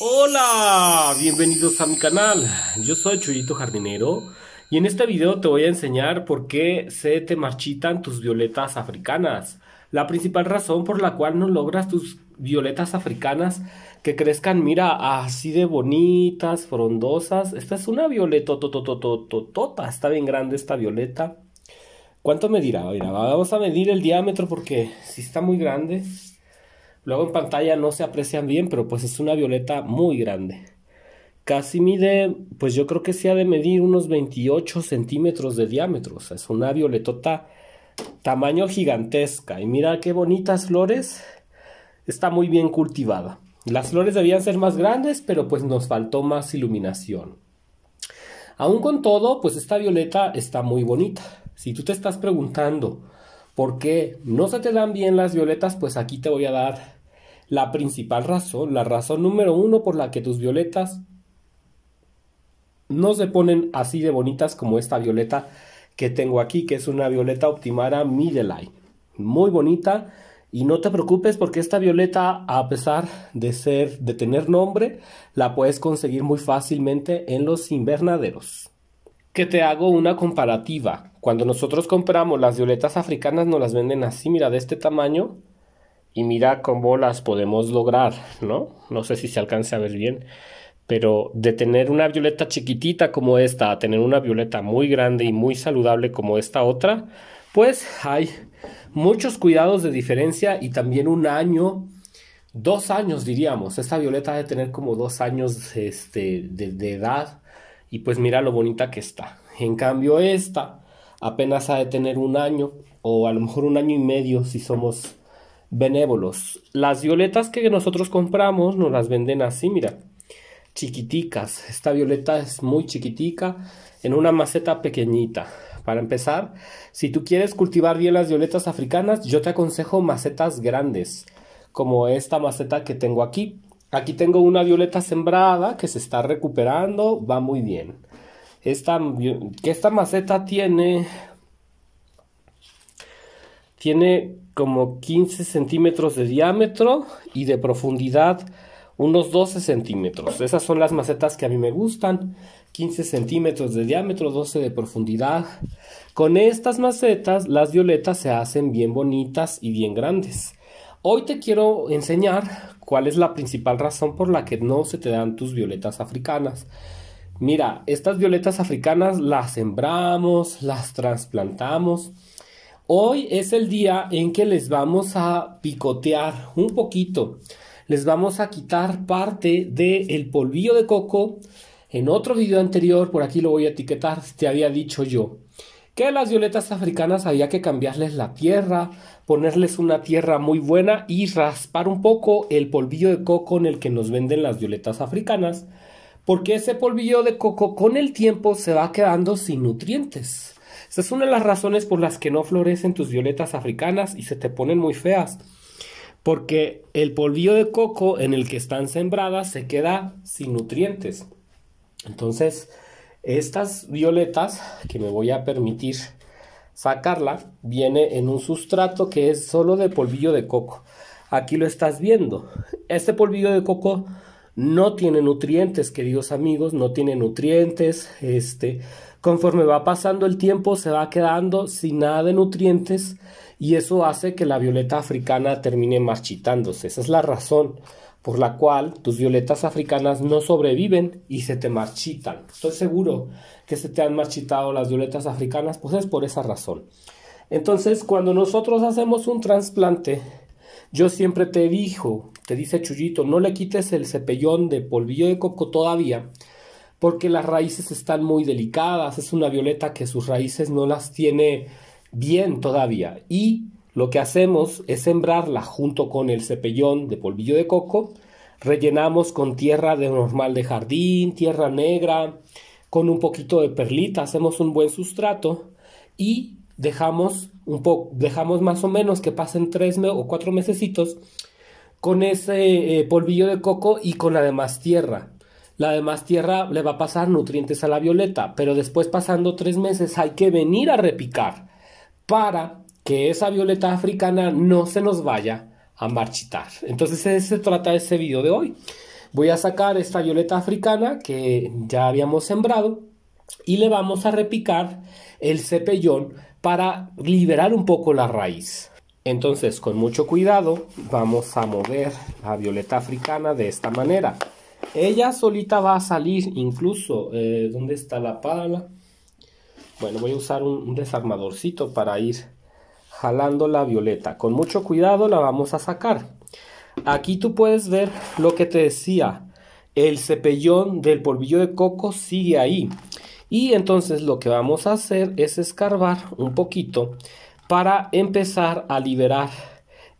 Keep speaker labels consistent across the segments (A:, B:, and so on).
A: Hola, bienvenidos a mi canal. Yo soy Chuyito Jardinero y en este video te voy a enseñar por qué se te marchitan tus violetas africanas. La principal razón por la cual no logras tus violetas africanas que crezcan, mira, así de bonitas, frondosas. Esta es una violeta, tota, está bien grande esta violeta. ¿Cuánto medirá? Mira, vamos a medir el diámetro porque si está muy grande. Luego en pantalla no se aprecian bien, pero pues es una violeta muy grande. Casi mide, pues yo creo que se ha de medir unos 28 centímetros de diámetro. O sea, es una violetota tamaño gigantesca. Y mira qué bonitas flores. Está muy bien cultivada. Las flores debían ser más grandes, pero pues nos faltó más iluminación. Aún con todo, pues esta violeta está muy bonita. Si tú te estás preguntando por qué no se te dan bien las violetas, pues aquí te voy a dar la principal razón, la razón número uno por la que tus violetas no se ponen así de bonitas como esta violeta que tengo aquí, que es una violeta optimara middle Muy bonita. Y no te preocupes porque esta violeta, a pesar de ser, de tener nombre, la puedes conseguir muy fácilmente en los invernaderos. Que te hago una comparativa. Cuando nosotros compramos las violetas africanas, nos las venden así, mira, de este tamaño, y mira con bolas podemos lograr, ¿no? No sé si se alcance a ver bien, pero de tener una violeta chiquitita como esta a tener una violeta muy grande y muy saludable como esta otra, pues hay muchos cuidados de diferencia y también un año, dos años diríamos, esta violeta de tener como dos años este, de, de edad y pues mira lo bonita que está. En cambio esta apenas ha de tener un año o a lo mejor un año y medio si somos benévolos. Las violetas que nosotros compramos nos las venden así, mira, chiquiticas. Esta violeta es muy chiquitica en una maceta pequeñita. Para empezar, si tú quieres cultivar bien las violetas africanas, yo te aconsejo macetas grandes, como esta maceta que tengo aquí. Aquí tengo una violeta sembrada que se está recuperando, va muy bien. Esta, que esta maceta tiene tiene como 15 centímetros de diámetro y de profundidad unos 12 centímetros. Esas son las macetas que a mí me gustan. 15 centímetros de diámetro, 12 de profundidad. Con estas macetas las violetas se hacen bien bonitas y bien grandes. Hoy te quiero enseñar cuál es la principal razón por la que no se te dan tus violetas africanas. Mira, estas violetas africanas las sembramos, las trasplantamos Hoy es el día en que les vamos a picotear un poquito. Les vamos a quitar parte del polvillo de coco. En otro video anterior, por aquí lo voy a etiquetar, te había dicho yo que las violetas africanas había que cambiarles la tierra, ponerles una tierra muy buena y raspar un poco el polvillo de coco en el que nos venden las violetas africanas, porque ese polvillo de coco con el tiempo se va quedando sin nutrientes. Esa es una de las razones por las que no florecen tus violetas africanas y se te ponen muy feas. Porque el polvillo de coco en el que están sembradas se queda sin nutrientes. Entonces, estas violetas que me voy a permitir sacarla viene en un sustrato que es solo de polvillo de coco. Aquí lo estás viendo. Este polvillo de coco no tiene nutrientes, queridos amigos, no tiene nutrientes, este, conforme va pasando el tiempo se va quedando sin nada de nutrientes y eso hace que la violeta africana termine marchitándose. Esa es la razón por la cual tus violetas africanas no sobreviven y se te marchitan. Estoy seguro que se te han marchitado las violetas africanas, pues es por esa razón. Entonces, cuando nosotros hacemos un trasplante, yo siempre te digo, te dice Chuyito, no le quites el cepellón de polvillo de coco todavía, porque las raíces están muy delicadas, es una violeta que sus raíces no las tiene bien todavía. Y lo que hacemos es sembrarla junto con el cepellón de polvillo de coco, rellenamos con tierra de normal de jardín, tierra negra, con un poquito de perlita, hacemos un buen sustrato y dejamos un poco, dejamos más o menos que pasen tres o cuatro mesecitos con ese eh, polvillo de coco y con la demás tierra. La demás tierra le va a pasar nutrientes a la violeta, pero después pasando tres meses hay que venir a repicar para que esa violeta africana no se nos vaya a marchitar. Entonces se trata ese video de hoy. Voy a sacar esta violeta africana que ya habíamos sembrado y le vamos a repicar el cepellón para liberar un poco la raíz. Entonces, con mucho cuidado, vamos a mover la violeta africana de esta manera. Ella solita va a salir, incluso, eh, ¿dónde está la pala? Bueno, voy a usar un, un desarmadorcito para ir jalando la violeta. Con mucho cuidado la vamos a sacar. Aquí tú puedes ver lo que te decía. El cepellón del polvillo de coco sigue ahí. Y entonces lo que vamos a hacer es escarbar un poquito para empezar a liberar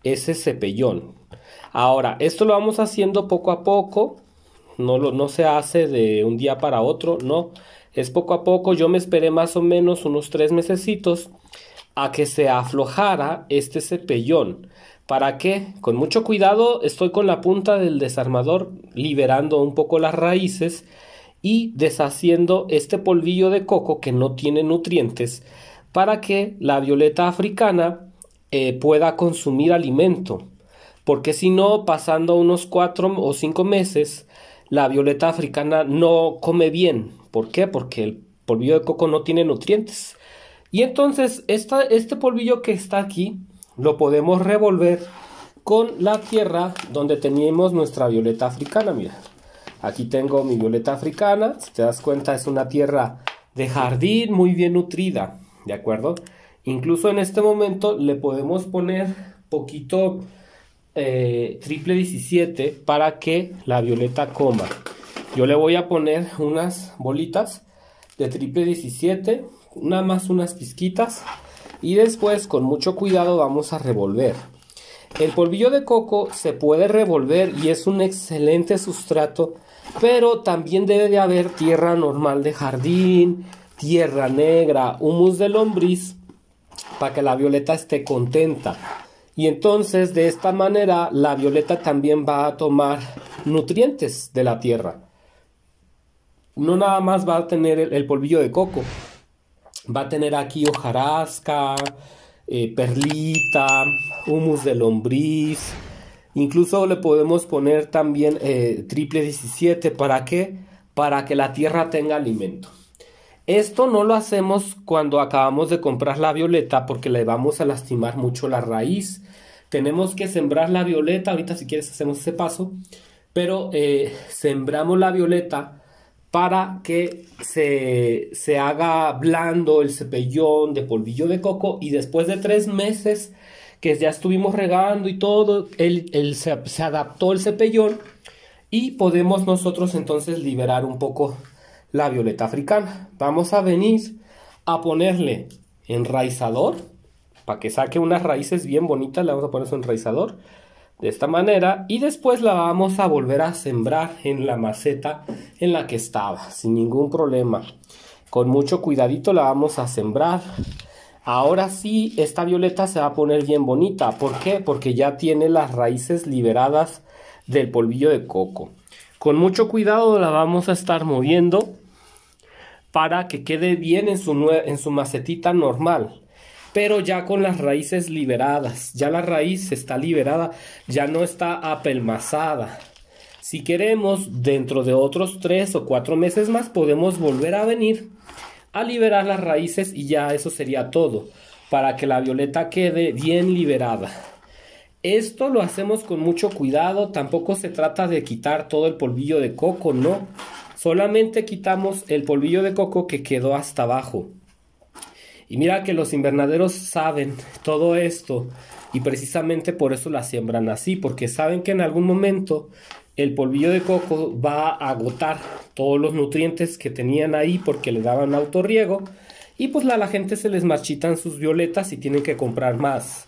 A: ese cepellón. Ahora, esto lo vamos haciendo poco a poco, no, no se hace de un día para otro, no, es poco a poco, yo me esperé más o menos unos tres mesecitos a que se aflojara este cepellón. ¿Para qué? Con mucho cuidado estoy con la punta del desarmador liberando un poco las raíces y deshaciendo este polvillo de coco que no tiene nutrientes para que la violeta africana eh, pueda consumir alimento, porque si no, pasando unos 4 o 5 meses, la violeta africana no come bien. ¿Por qué? Porque el polvillo de coco no tiene nutrientes. Y entonces este polvillo que está aquí lo podemos revolver con la tierra donde teníamos nuestra violeta africana. Mira, aquí tengo mi violeta africana. Si te das cuenta es una tierra de jardín muy bien nutrida. ¿de acuerdo? Incluso en este momento le podemos poner poquito eh, triple 17 para que la violeta coma. Yo le voy a poner unas bolitas de triple 17, nada más unas pizquitas y después con mucho cuidado vamos a revolver. El polvillo de coco se puede revolver y es un excelente sustrato, pero también debe de haber tierra normal de jardín, tierra negra, humus de lombriz, para que la violeta esté contenta. Y entonces de esta manera la violeta también va a tomar nutrientes de la tierra. No nada más va a tener el, polvillo de coco, va a tener aquí hojarasca, eh, perlita, humus de lombriz. Incluso le podemos poner también eh, triple 17. ¿Para qué? Para que la tierra tenga alimento. Esto no lo hacemos cuando acabamos de comprar la violeta porque le vamos a lastimar mucho la raíz. Tenemos que sembrar la violeta, ahorita si quieres hacemos ese paso, pero eh, sembramos la violeta para que se, se haga blando el cepellón de polvillo de coco y después de tres meses que ya estuvimos regando y todo, el, se, se adaptó el cepellón y podemos nosotros entonces liberar un poco la violeta africana. Vamos a venir a ponerle enraizador, para que saque unas raíces bien bonitas, le vamos a poner su enraizador de esta manera y después la vamos a volver a sembrar en la maceta en la que estaba, sin ningún problema. Con mucho cuidadito la vamos a sembrar. Ahora sí, esta violeta se va a poner bien bonita. ¿Por qué? Porque ya tiene las raíces liberadas del polvillo de coco. Con mucho cuidado la vamos a estar moviendo para que quede bien en su, en su macetita normal pero ya con las raíces liberadas. Ya la raíz está liberada, ya no está apelmazada. Si queremos, dentro de otros tres o cuatro meses más, podemos volver a venir a liberar las raíces y ya eso sería todo, para que la violeta quede bien liberada. Esto lo hacemos con mucho cuidado, tampoco se trata de quitar todo el polvillo de coco, no. Solamente quitamos el polvillo de coco que quedó hasta abajo. Y mira que los invernaderos saben todo esto y precisamente por eso la siembran así, porque saben que en algún momento el polvillo de coco va a agotar todos los nutrientes que tenían ahí porque le daban autorriego y pues a la gente se les marchitan sus violetas y tienen que comprar más.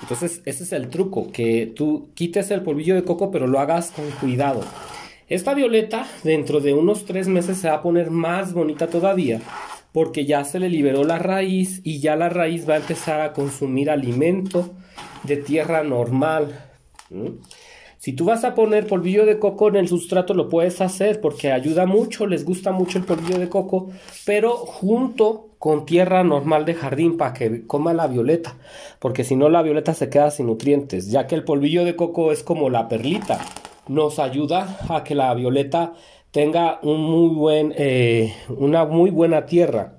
A: Entonces ese es el truco, que tú quites el polvillo de coco pero lo hagas con cuidado. Esta violeta dentro de unos tres meses se va a poner más bonita todavía porque ya se le liberó la raíz y ya la raíz va a empezar a consumir alimento de tierra normal. Si tú vas a poner polvillo de coco en el sustrato, lo puedes hacer porque ayuda mucho, les gusta mucho el polvillo de coco, pero junto con tierra normal de jardín para que coma la violeta, porque si no la violeta se queda sin nutrientes, ya que el polvillo de coco es como la perlita nos ayuda a que la violeta tenga un muy buen, eh, una muy buena tierra.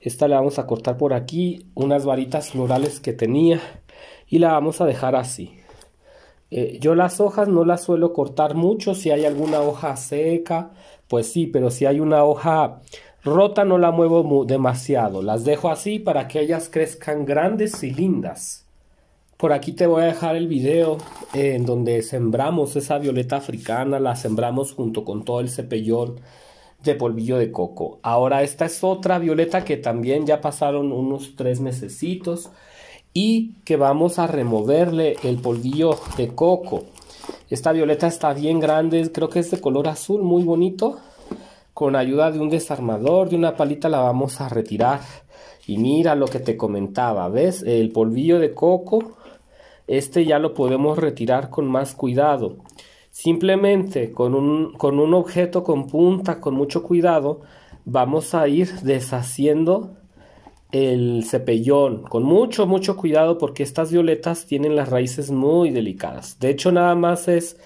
A: Esta la vamos a cortar por aquí, unas varitas florales que tenía y la vamos a dejar así. Eh, yo las hojas no las suelo cortar mucho, si hay alguna hoja seca, pues sí, pero si hay una hoja rota no la muevo demasiado, las dejo así para que ellas crezcan grandes y lindas. Por aquí te voy a dejar el video eh, en donde sembramos esa violeta africana, la sembramos junto con todo el cepellón de polvillo de coco. Ahora esta es otra violeta que también ya pasaron unos tres mesecitos y que vamos a removerle el polvillo de coco. Esta violeta está bien grande, creo que es de color azul, muy bonito. Con ayuda de un desarmador, de una palita la vamos a retirar. Y mira lo que te comentaba, ¿ves? El polvillo de coco este ya lo podemos retirar con más cuidado. Simplemente con un, con un objeto con punta, con mucho cuidado, vamos a ir deshaciendo el cepellón con mucho, mucho cuidado porque estas violetas tienen las raíces muy delicadas. De hecho, nada más es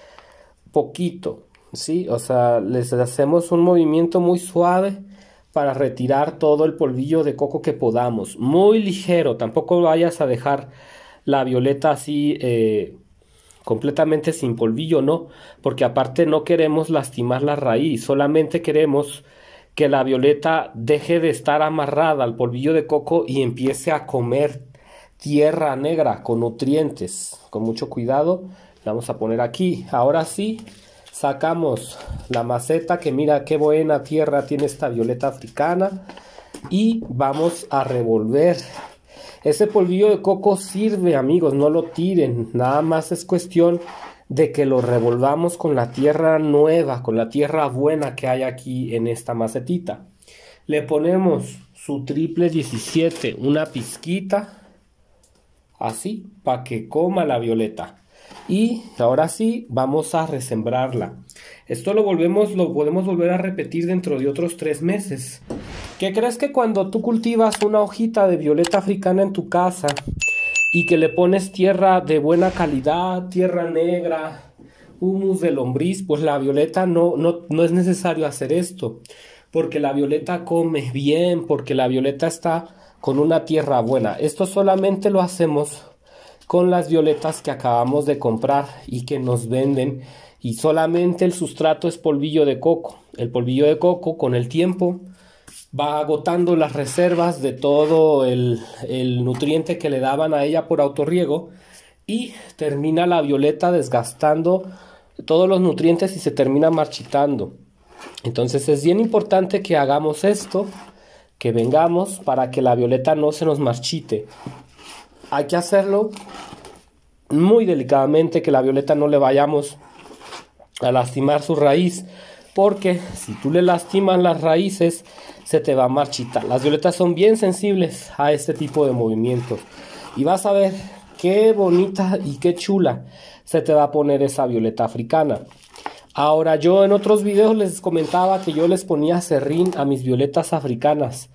A: poquito, ¿sí? O sea, les hacemos un movimiento muy suave para retirar todo el polvillo de coco que podamos. Muy ligero, tampoco vayas a dejar la violeta así eh, completamente sin polvillo, no, porque aparte no queremos lastimar la raíz, solamente queremos que la violeta deje de estar amarrada al polvillo de coco y empiece a comer tierra negra con nutrientes. Con mucho cuidado, la vamos a poner aquí. Ahora sí, sacamos la maceta que mira qué buena tierra tiene esta violeta africana y vamos a revolver ese polvillo de coco sirve, amigos, no lo tiren. Nada más es cuestión de que lo revolvamos con la tierra nueva, con la tierra buena que hay aquí en esta macetita. Le ponemos su triple 17, una pizquita, así, para que coma la violeta. Y ahora sí, vamos a resembrarla. Esto lo, volvemos, lo podemos volver a repetir dentro de otros tres meses. ¿Qué crees que cuando tú cultivas una hojita de violeta africana en tu casa y que le pones tierra de buena calidad, tierra negra, humus de lombriz, pues la violeta no, no, no es necesario hacer esto, porque la violeta come bien, porque la violeta está con una tierra buena. Esto solamente lo hacemos con las violetas que acabamos de comprar y que nos venden y solamente el sustrato es polvillo de coco. El polvillo de coco con el tiempo va agotando las reservas de todo el, nutriente que le daban a ella por autorriego y termina la violeta desgastando todos los nutrientes y se termina marchitando. Entonces es bien importante que hagamos esto, que vengamos para que la violeta no se nos marchite. Hay que hacerlo muy delicadamente, que la violeta no le vayamos a lastimar su raíz porque si tú le lastimas las raíces, se te va a marchitar. Las violetas son bien sensibles a este tipo de movimientos. Y vas a ver qué bonita y qué chula se te va a poner esa violeta africana. Ahora yo en otros videos les comentaba que yo les ponía serrín a mis violetas africanas,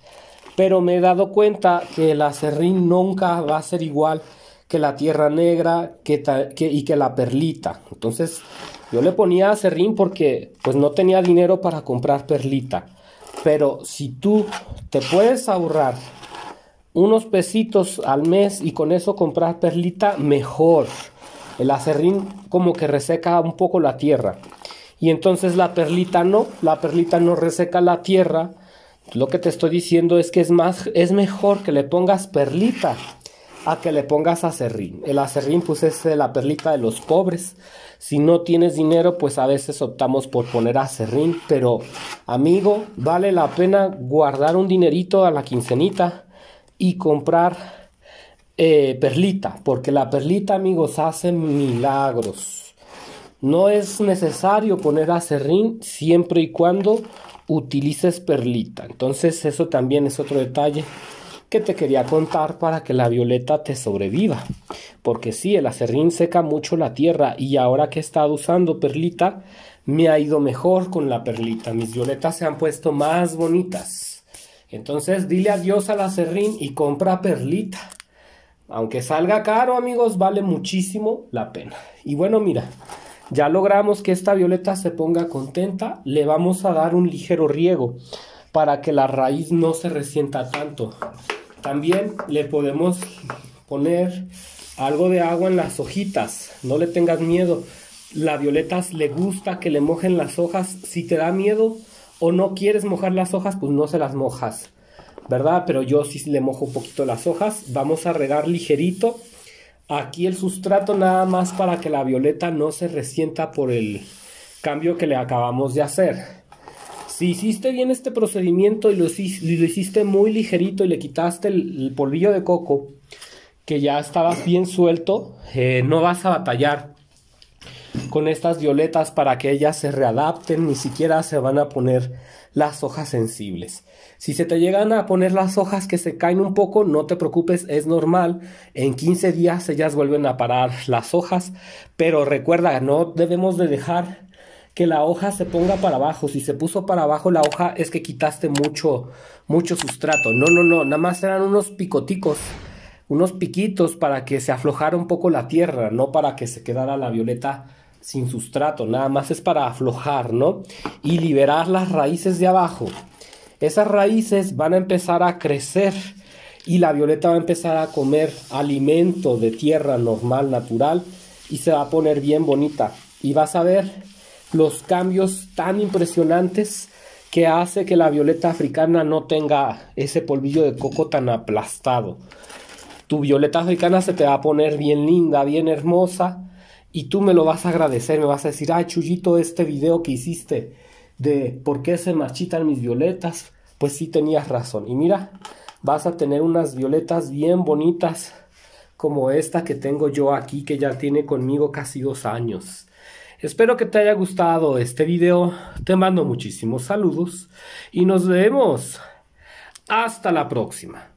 A: pero me he dado cuenta que la serrín nunca va a ser igual que la tierra negra y que la perlita. Entonces yo le ponía acerrín porque pues no tenía dinero para comprar perlita. Pero si tú te puedes ahorrar unos pesitos al mes y con eso comprar perlita, mejor. El acerrín como que reseca un poco la tierra. Y entonces la perlita no, la perlita no reseca la tierra. Lo que te estoy diciendo es que es, más, es mejor que le pongas perlita a que le pongas acerrín. El acerrín pues es la perlita de los pobres. Si no tienes dinero pues a veces optamos por poner acerrín. Pero amigo, vale la pena guardar un dinerito a la quincenita y comprar eh, perlita. Porque la perlita amigos hace milagros. No es necesario poner acerrín siempre y cuando utilices perlita. Entonces eso también es otro detalle que te quería contar para que la violeta te sobreviva. Porque sí, el acerrín seca mucho la tierra y ahora que he estado usando perlita, me ha ido mejor con la perlita. Mis violetas se han puesto más bonitas. Entonces dile adiós al acerrín y compra perlita. Aunque salga caro, amigos, vale muchísimo la pena. Y bueno, mira, ya logramos que esta violeta se ponga contenta. Le vamos a dar un ligero riego para que la raíz no se resienta tanto. También le podemos poner algo de agua en las hojitas, no le tengas miedo. La violeta le gusta que le mojen las hojas. Si te da miedo o no quieres mojar las hojas, pues no se las mojas, ¿verdad? Pero yo sí le mojo un poquito las hojas. Vamos a regar ligerito. Aquí el sustrato nada más para que la violeta no se resienta por el cambio que le acabamos de hacer si hiciste bien este procedimiento y lo, hiciste muy ligerito y le quitaste el, polvillo de coco, que ya estabas bien suelto, eh, no vas a batallar con estas violetas para que ellas se readapten, ni siquiera se van a poner las hojas sensibles. Si se te llegan a poner las hojas que se caen un poco, no te preocupes, es normal. En 15 días ellas vuelven a parar las hojas, pero recuerda, no debemos de dejar que la hoja se ponga para abajo. Si se puso para abajo la hoja es que quitaste mucho, mucho sustrato. No, no, no, nada más eran unos picoticos, unos piquitos para que se aflojara un poco la tierra, no para que se quedara la violeta sin sustrato, nada más es para aflojar, ¿no? Y liberar las raíces de abajo. Esas raíces van a empezar a crecer y la violeta va a empezar a comer alimento de tierra normal, natural, y se va a poner bien bonita. Y vas a ver los cambios tan impresionantes que hace que la violeta africana no tenga ese polvillo de coco tan aplastado. Tu violeta africana se te va a poner bien linda, bien hermosa, y tú me lo vas a agradecer, me vas a decir, ay chullito este video que hiciste de por qué se marchitan mis violetas, pues sí tenías razón. Y mira, vas a tener unas violetas bien bonitas como esta que tengo yo aquí, que ya tiene conmigo casi dos años. Espero que te haya gustado este video. Te mando muchísimos saludos y nos vemos. Hasta la próxima.